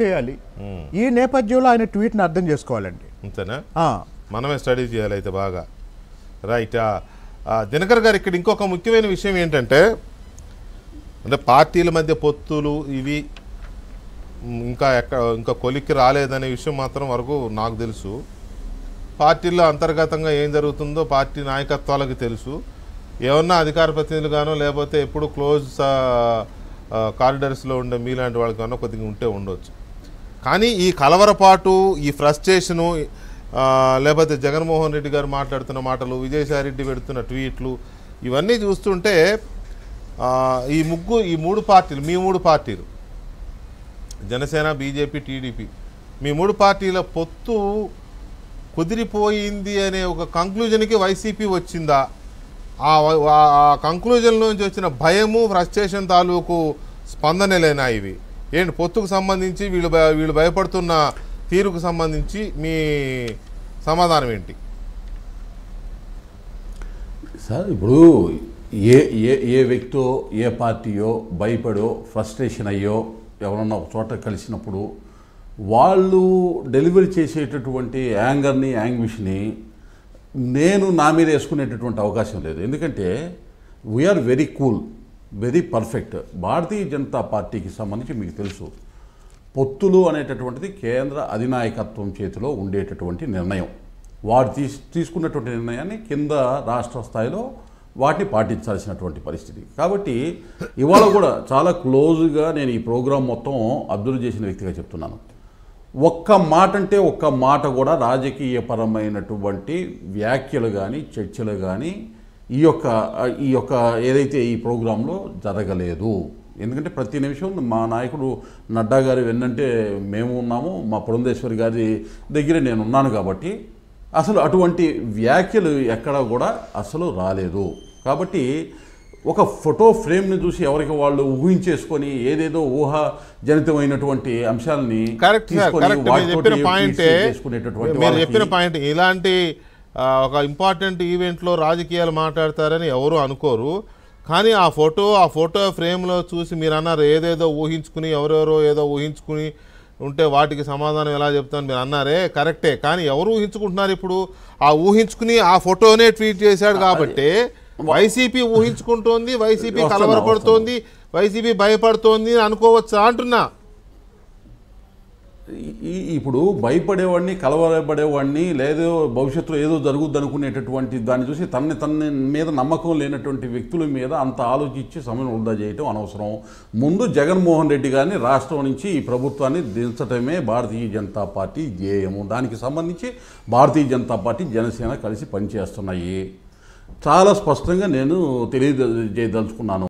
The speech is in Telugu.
చేయాలి ఈ నేపథ్యంలో ఆయన ట్వీట్ని అర్థం చేసుకోవాలండి అంతేనా మనమే స్టడీ చేయాలి అయితే బాగా రైట్ దినకర్ గారు ఇక్కడ ఇంకొక ముఖ్యమైన విషయం ఏంటంటే అంటే పార్టీల మధ్య పొత్తులు ఇవి ఇంకా ఎక్కడ ఇంకా కొలిక్కి రాలేదనే విషయం మాత్రం వరకు నాకు తెలుసు పార్టీల్లో అంతర్గతంగా ఏం జరుగుతుందో పార్టీ నాయకత్వాలకు తెలుసు ఏమన్నా అధికార కానో లేకపోతే ఎప్పుడు క్లోజ్ కారిడర్స్లో ఉండే మీలాంటి కానో కొద్దిగా ఉంటే ఉండవచ్చు కానీ ఈ కలవరపాటు ఈ ఫ్రస్ట్రేషను లేకపోతే జగన్మోహన్ రెడ్డి గారు మాట్లాడుతున్న మాటలు విజయసాయిరెడ్డి పెడుతున్న ట్వీట్లు ఇవన్నీ చూస్తుంటే ఈ ముగ్గు ఈ మూడు పార్టీలు మీ మూడు పార్టీలు జనసేన బీజేపీ టీడీపీ మీ మూడు పార్టీల పొత్తు కుదిరిపోయింది అనే ఒక కంక్లూజన్కి వైసీపీ వచ్చిందా ఆ కంక్లూజన్ నుంచి వచ్చిన భయము ఫ్రస్ట్రేషన్ తాలూకు స్పందనలేనా ఇవి ఏంటి పొత్తుకు సంబంధించి వీళ్ళు వీళ్ళు భయపడుతున్న తీరుకు సంబంధించి మీ సమాధానం ఏంటి సార్ ఇప్పుడు ఏ ఏ ఏ వ్యక్తో ఏ పార్టీయో భయపడో ఫ్రస్ట్రేషన్ అయ్యో ఎవరన్నా ఒక చోట కలిసినప్పుడు వాళ్ళు డెలివరీ చేసేటటువంటి యాంగర్ని యాంగ్విష్ని నేను నా మీద వేసుకునేటటువంటి అవకాశం లేదు ఎందుకంటే we're very cool very perfect Bharatiya Janata పార్టీకి సంబంధించి మీకు తెలుసు పొత్తులు అనేటటువంటిది కేంద్ర అధినాయకత్వం చేతిలో ఉండేటటువంటి నిర్ణయం వారు తీసు తీసుకున్నటువంటి నిర్ణయాన్ని కింద రాష్ట్ర స్థాయిలో వాటిని పాటించాల్సినటువంటి పరిస్థితి కాబట్టి ఇవాళ కూడా చాలా క్లోజ్గా నేను ఈ ప్రోగ్రాం మొత్తం అబ్జర్వ్ చేసిన వ్యక్తిగా చెప్తున్నాను ఒక్క మాట అంటే ఒక్క మాట కూడా రాజకీయపరమైనటువంటి వ్యాఖ్యలు కానీ చర్చలు కానీ ఈ యొక్క ఈ యొక్క ఏదైతే ఈ ప్రోగ్రాంలో జరగలేదు ఎందుకంటే ప్రతి నిమిషం మా నాయకుడు నడ్డా గారి వెన్నంటే మేము ఉన్నాము మా పురంధేశ్వరి గారి దగ్గర నేను ఉన్నాను కాబట్టి అసలు అటువంటి వ్యాఖ్యలు ఎక్కడా కూడా అసలు రాలేదు కాబట్టి ఒక ఫోటో ఫ్రేమ్ని చూసి ఎవరికి వాళ్ళు ఊహించేసుకొని ఏదేదో ఊహ జనితమైనటువంటి అంశాలని తీసుకొని చెప్పిన చేసుకునేటటువంటి ఇలాంటి ఒక ఇంపార్టెంట్ ఈవెంట్లో రాజకీయాలు మాట్లాడతారని ఎవరు అనుకోరు కానీ ఆ ఫోటో ఆ ఫోటో ఫ్రేమ్లో చూసి మీరు అన్నారు ఏదేదో ఊహించుకుని ఎవరెవరో ఏదో ఊహించుకుని ఉంటే వాటికి సమాధానం ఎలా చెప్తాను మీరు అన్నారే కరెక్టే కానీ ఎవరు ఊహించుకుంటున్నారు ఇప్పుడు ఆ ఊహించుకుని ఆ ఫోటోనే ట్వీట్ చేశాడు కాబట్టి వైసీపీ ఊహించుకుంటోంది వైసీపీ కలవరపడుతోంది వైసీపీ భయపడుతోంది అనుకోవచ్చా అంటున్నా ఇప్పుడు భయపడేవాడిని కలవబడేవాడిని లేదో భవిష్యత్తులో ఏదో జరుగుద్ది అనుకునేటటువంటి దాన్ని చూసి తనని తన మీద నమ్మకం లేనటువంటి వ్యక్తుల మీద అంత ఆలోచించి సమయం వృధా చేయటం అనవసరం ముందు జగన్మోహన్ రెడ్డి గారిని రాష్ట్రం నుంచి ఈ ప్రభుత్వాన్ని దించటమే భారతీయ జనతా పార్టీ ధ్యేయము దానికి సంబంధించి భారతీయ జనతా పార్టీ జనసేన కలిసి పనిచేస్తున్నాయి చాలా స్పష్టంగా నేను తెలియజేయదలుచుకున్నాను